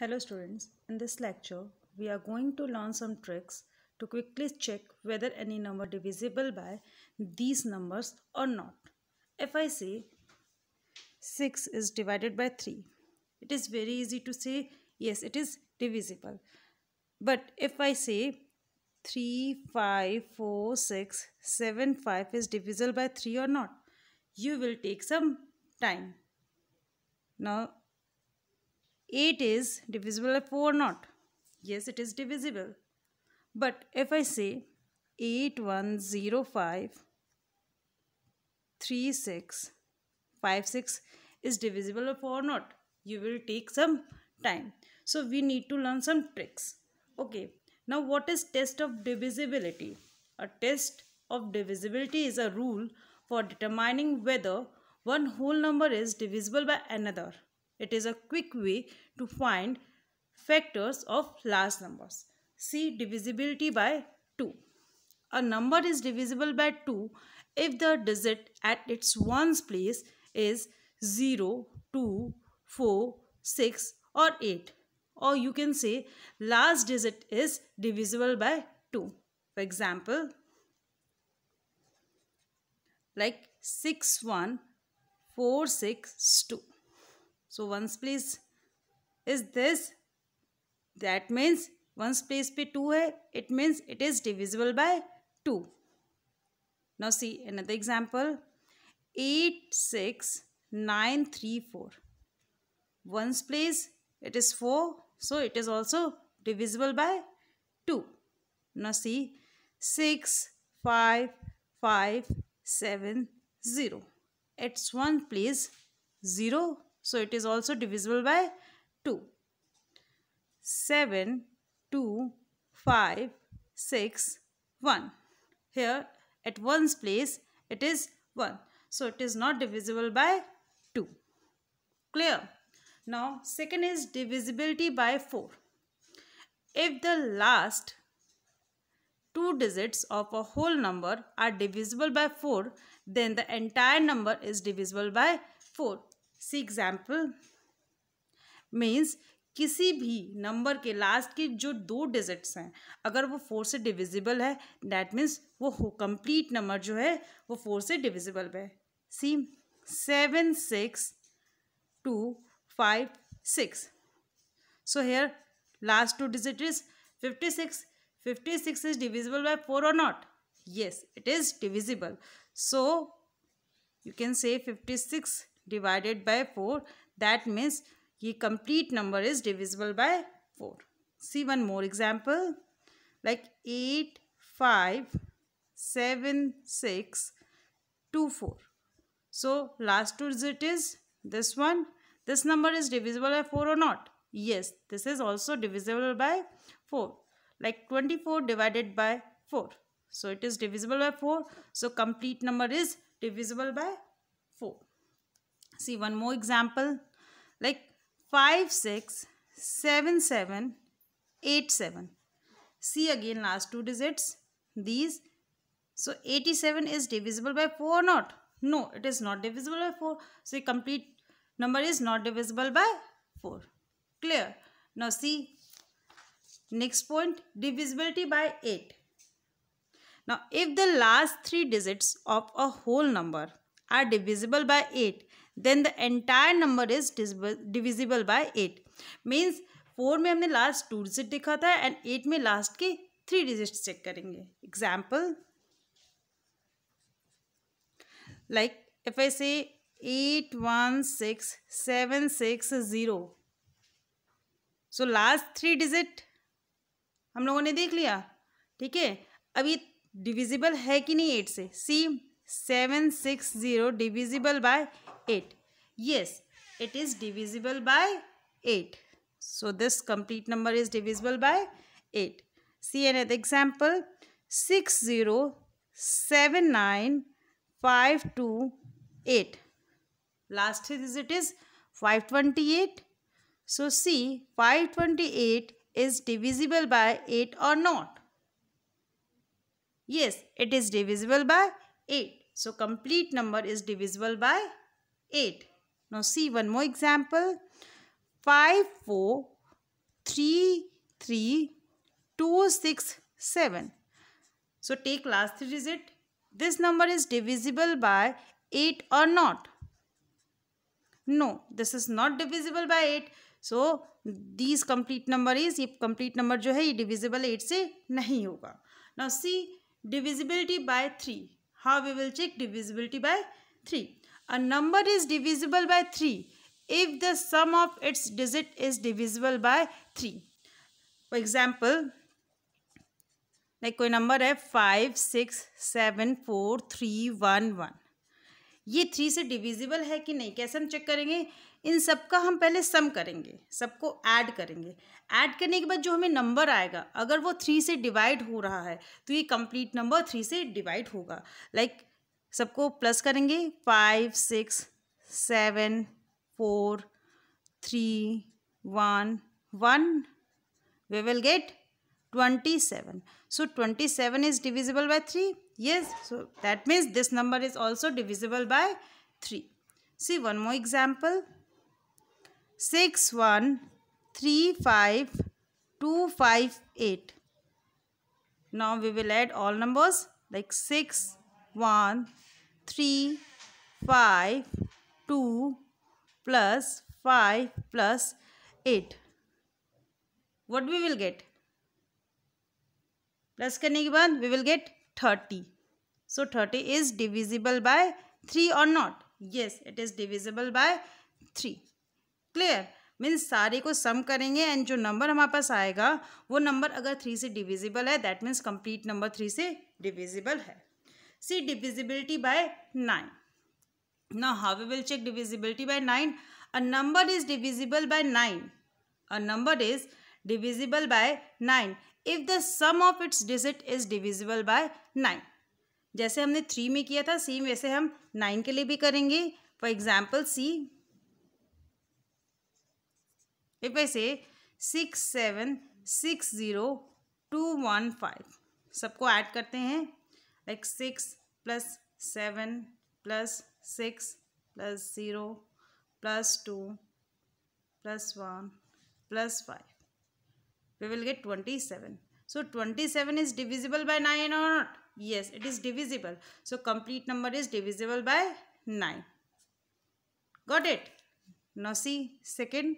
Hello students, in this lecture we are going to learn some tricks to quickly check whether any number divisible by these numbers or not. If I say 6 is divided by 3, it is very easy to say yes it is divisible. But if I say 3, 5, 4, 6, 7, 5 is divisible by 3 or not, you will take some time. Now 8 is divisible by 4 not? Yes, it is divisible. But if I say 5, 6 is divisible by 4 not? You will take some time. So we need to learn some tricks. Okay. Now what is test of divisibility? A test of divisibility is a rule for determining whether one whole number is divisible by another. It is a quick way to find factors of large numbers. See divisibility by 2. A number is divisible by 2 if the digit at its ones place is 0, 2, 4, 6 or 8. Or you can say last digit is divisible by 2. For example, like 6, 1, 4, 6, 2. So ones place is this. That means ones place पे two है. It means it is divisible by two. Now see another example. Eight six nine three four. Ones place it is four. So it is also divisible by two. Now see six five five seven zero. It's one place zero so it is also divisible by 2. 7, 2, 5, 6, 1. Here at 1's place it is 1. So it is not divisible by 2. Clear? Now second is divisibility by 4. If the last two digits of a whole number are divisible by 4 then the entire number is divisible by 4 see example means किसी भी number के last के जो दो digits हैं अगर वो four से डिविजिबल है डैट मीन्स वो कंप्लीट नंबर जो है वो फोर से डिविजिबल है see seven six two five six so here last two digit is fifty six fifty six is divisible by four और not yes it is divisible so you can say fifty six divided by 4 that means the complete number is divisible by 4 see one more example like 8 5 7 6 2 4 so last two digit is this one this number is divisible by 4 or not yes this is also divisible by 4 like 24 divided by 4 so it is divisible by 4 so complete number is divisible by See one more example like 5, 6, 7, 7, 8, 7. See again last two digits. These. So 87 is divisible by 4 or not? No, it is not divisible by 4. So complete number is not divisible by 4. Clear. Now see next point divisibility by 8. Now if the last three digits of a whole number are divisible by 8 then the entire number is divisible by eight means four में हमने last two digit देखा था and eight में last के three digit check करेंगे example like if I say eight one six seven six zero so last three digit हम लोगों ने देख लिया ठीक है अभी डिविजिबल है कि नहीं एट से see seven six zero divisible by 8. Yes, it is divisible by 8. So this complete number is divisible by 8. See another example. 6 0 7 9 5 2 8. Last is it is 528. So see 528 is divisible by 8 or not? Yes, it is divisible by 8. So complete number is divisible by eight. Now see one more example. Five four three three two six seven. So take last three digit. This number is divisible by eight or not? No, this is not divisible by eight. So these complete number is ये complete number जो है ये divisible eight से नहीं होगा Now see divisibility by three. How we will check divisibility by three? A number is divisible by 3 if the sum of its digit is divisible by 3. For example, like कोई नंबर है five six seven four three one one ये three से divisible है कि नहीं कैसे हम चेक करेंगे इन सब का हम पहले सम करेंगे सबको ऐड करेंगे ऐड करने के बाद जो हमें नंबर आएगा अगर वो थ्री से डिवाइड हो रहा है तो ये कंप्लीट नंबर थ्री से डिवाइड होगा लाइक like, सबको प्लस करेंगे five six seven four three one one we will get twenty seven so twenty seven is divisible by three yes so that means this number is also divisible by three see one more example six one three five two five eight now we will add all numbers like six one three five two plus five plus eight what we will get plus करने के बाद we will get thirty so thirty is divisible by three और not yes it is divisible by three clear means सारे को सम करेंगे and जो number हमारे पास आएगा वो नंबर अगर थ्री से डिविजिबल है that means complete number three से डिविजिबल है see divisibility by 9 now how we will check divisibility by 9 a number is divisible by 9 a number is divisible by 9 if the sum of its digit is divisible by 9 जैसे हमने three में किया था same वैसे हम nine के लिए भी करेंगे for example see if I say six seven six zero two one five सबको ऐड करते हैं like 6 plus 7 plus 6 plus 0 plus 2 plus 1 plus 5. We will get 27. So 27 is divisible by 9 or not? Yes, it is divisible. So complete number is divisible by 9. Got it? Now see second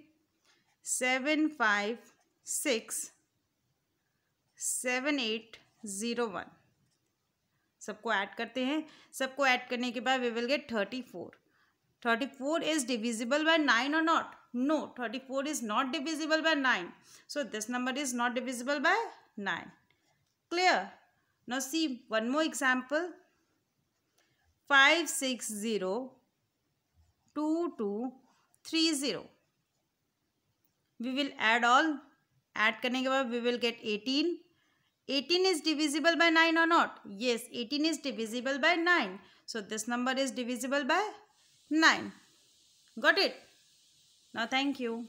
7 5 6 7 8 0 1. सबको add करते हैं सबको add करने के बाद we will get thirty four thirty four is divisible by nine और not no thirty four is not divisible by nine so this number is not divisible by nine clear no see one example five six zero two two three zero we will add all add करने के बाद we will get eighteen 18 is divisible by 9 or not? Yes, 18 is divisible by 9. So this number is divisible by 9. Got it? Now thank you.